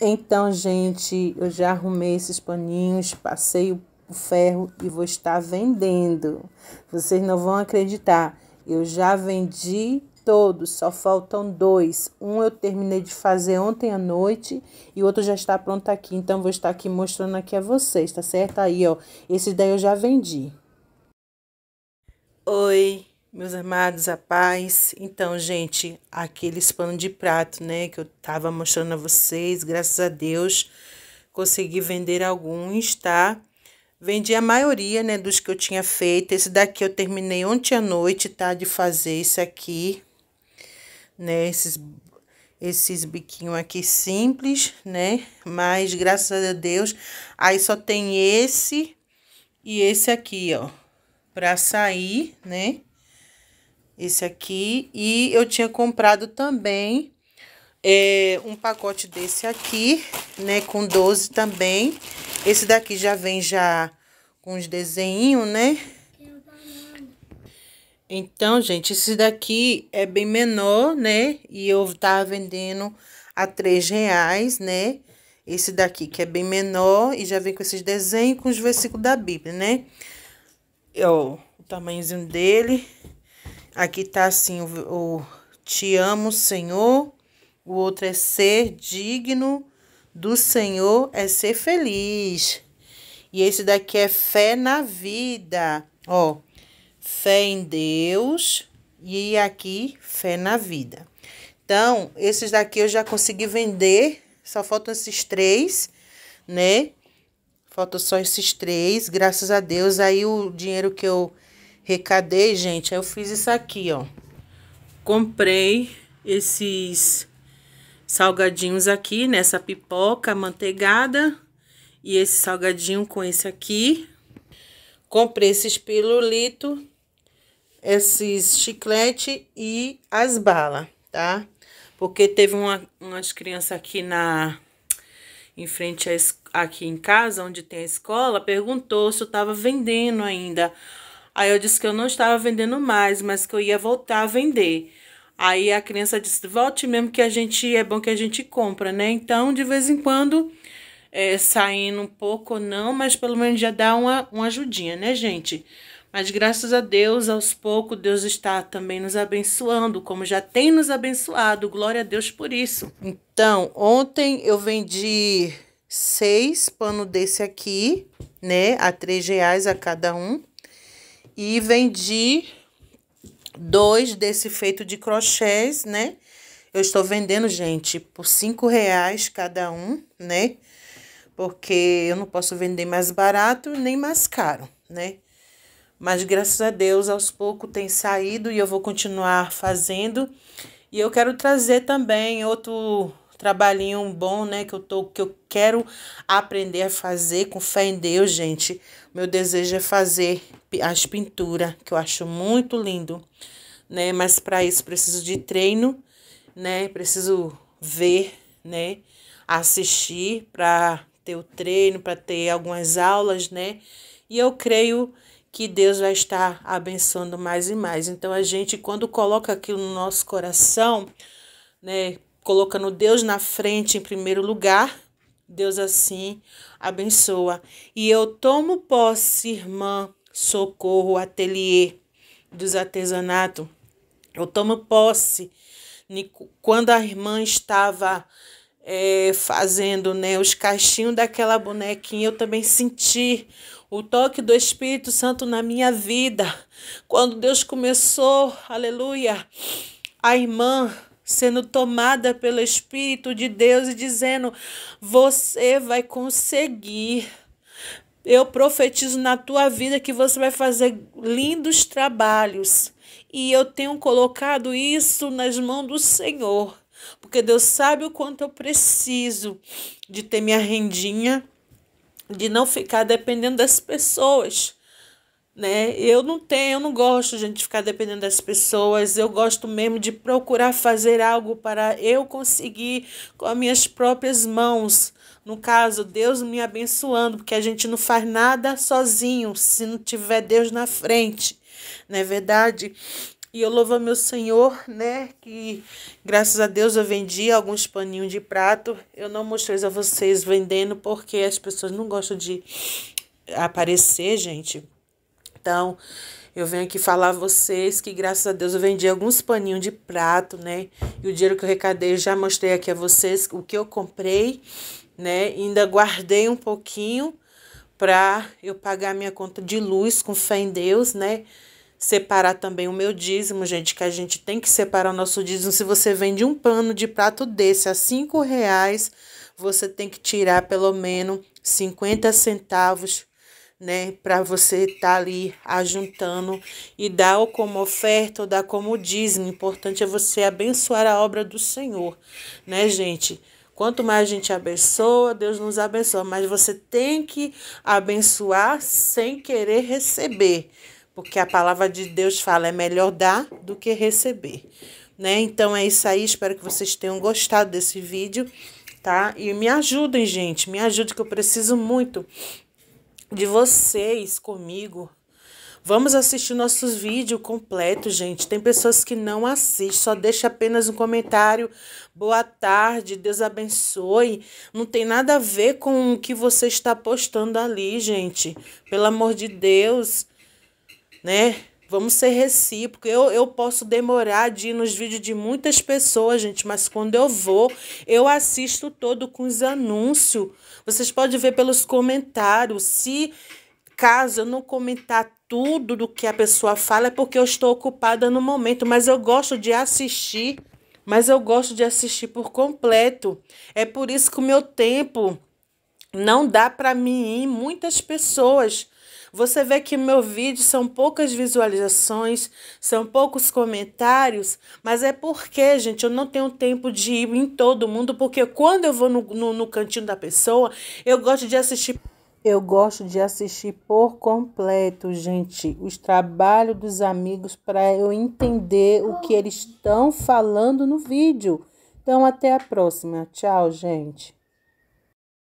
Então, gente, eu já arrumei esses paninhos, passei o ferro e vou estar vendendo. Vocês não vão acreditar. Eu já vendi todos, só faltam dois. Um eu terminei de fazer ontem à noite e o outro já está pronto aqui. Então, vou estar aqui mostrando aqui a vocês, tá certo? Aí, ó, esse daí eu já vendi. Oi, meus amados, a paz. Então, gente, aqueles pano de prato, né, que eu tava mostrando a vocês, graças a Deus, consegui vender alguns, tá? Vendi a maioria, né, dos que eu tinha feito. Esse daqui eu terminei ontem à noite, tá, de fazer esse aqui, né, esses esses biquinhos aqui simples, né? Mas graças a Deus, aí só tem esse e esse aqui, ó, pra sair, né? Esse aqui. E eu tinha comprado também é, um pacote desse aqui, né? Com 12 também. Esse daqui já vem já com os desenhos, né? Então, gente, esse daqui é bem menor, né? E eu tava vendendo a três reais, né? Esse daqui que é bem menor e já vem com esses desenhos com os versículos da Bíblia, né? Ó, o tamanhozinho dele. Aqui tá assim: o, o te amo, Senhor. O outro é ser digno do Senhor, é ser feliz. E esse daqui é fé na vida. Ó, fé em Deus e aqui fé na vida. Então, esses daqui eu já consegui vender. Só faltam esses três, né? Faltam só esses três, graças a Deus. Aí o dinheiro que eu Recadei, gente, eu fiz isso aqui, ó. Comprei esses salgadinhos aqui nessa pipoca manteigada e esse salgadinho com esse aqui. Comprei esses pirulito, esses chiclete e as balas, tá? Porque teve uma, umas crianças aqui na em frente a, aqui em casa, onde tem a escola, perguntou se eu tava vendendo ainda Aí eu disse que eu não estava vendendo mais, mas que eu ia voltar a vender. Aí a criança disse: volte mesmo que a gente é bom que a gente compra, né? Então, de vez em quando, é, saindo um pouco ou não, mas pelo menos já dá uma, uma ajudinha, né, gente? Mas graças a Deus, aos poucos, Deus está também nos abençoando, como já tem nos abençoado. Glória a Deus por isso. Então, ontem eu vendi seis pano desse aqui, né? A três reais a cada um. E vendi dois desse feito de crochês, né? Eu estou vendendo, gente, por cinco reais cada um, né? Porque eu não posso vender mais barato nem mais caro, né? Mas graças a Deus, aos poucos tem saído e eu vou continuar fazendo. E eu quero trazer também outro trabalhinho bom, né, que eu tô, que eu quero aprender a fazer com fé em Deus, gente. Meu desejo é fazer as pinturas, que eu acho muito lindo, né? Mas para isso preciso de treino, né? Preciso ver, né? Assistir para ter o treino, para ter algumas aulas, né? E eu creio que Deus vai estar abençoando mais e mais. Então a gente quando coloca aquilo no nosso coração, né, colocando Deus na frente em primeiro lugar, Deus assim abençoa. E eu tomo posse, irmã, socorro, ateliê dos artesanatos. Eu tomo posse quando a irmã estava é, fazendo né, os caixinhos daquela bonequinha, eu também senti o toque do Espírito Santo na minha vida. Quando Deus começou, aleluia, a irmã sendo tomada pelo Espírito de Deus e dizendo: Você vai conseguir. Eu profetizo na tua vida que você vai fazer lindos trabalhos. E eu tenho colocado isso nas mãos do Senhor, porque Deus sabe o quanto eu preciso de ter minha rendinha, de não ficar dependendo das pessoas né? Eu não tenho, eu não gosto gente, de ficar dependendo das pessoas. Eu gosto mesmo de procurar fazer algo para eu conseguir com as minhas próprias mãos. No caso, Deus me abençoando, porque a gente não faz nada sozinho se não tiver Deus na frente. Não é verdade? E eu louvo meu Senhor, né? Que graças a Deus eu vendi alguns paninhos de prato. Eu não mostrei a vocês vendendo porque as pessoas não gostam de aparecer, gente então, eu venho aqui falar a vocês que, graças a Deus, eu vendi alguns paninhos de prato, né? E o dinheiro que eu recadei, eu já mostrei aqui a vocês o que eu comprei, né? E ainda guardei um pouquinho para eu pagar minha conta de luz com fé em Deus, né? Separar também o meu dízimo, gente, que a gente tem que separar o nosso dízimo. Se você vende um pano de prato desse a cinco reais, você tem que tirar pelo menos 50 centavos né, para você estar tá ali ajuntando e dar ou como oferta ou dar como dízimo. O importante é você abençoar a obra do Senhor, né, gente? Quanto mais a gente abençoa, Deus nos abençoa, mas você tem que abençoar sem querer receber, porque a palavra de Deus fala é melhor dar do que receber, né? Então é isso aí, espero que vocês tenham gostado desse vídeo, tá? E me ajudem, gente, me ajudem que eu preciso muito de vocês comigo. Vamos assistir nossos vídeos completos, gente. Tem pessoas que não assistem, só deixa apenas um comentário. Boa tarde, Deus abençoe. Não tem nada a ver com o que você está postando ali, gente. Pelo amor de Deus, né? Vamos ser recíprocos. Eu, eu posso demorar de ir nos vídeos de muitas pessoas, gente, mas quando eu vou, eu assisto todo com os anúncios. Vocês podem ver pelos comentários. Se caso eu não comentar tudo do que a pessoa fala, é porque eu estou ocupada no momento, mas eu gosto de assistir. Mas eu gosto de assistir por completo. É por isso que o meu tempo não dá para mim ir muitas pessoas. Você vê que meu vídeo são poucas visualizações, são poucos comentários, mas é porque, gente, eu não tenho tempo de ir em todo mundo, porque quando eu vou no, no, no cantinho da pessoa, eu gosto de assistir eu gosto de assistir por completo, gente, os trabalhos dos amigos para eu entender o que eles estão falando no vídeo. Então, até a próxima. Tchau, gente.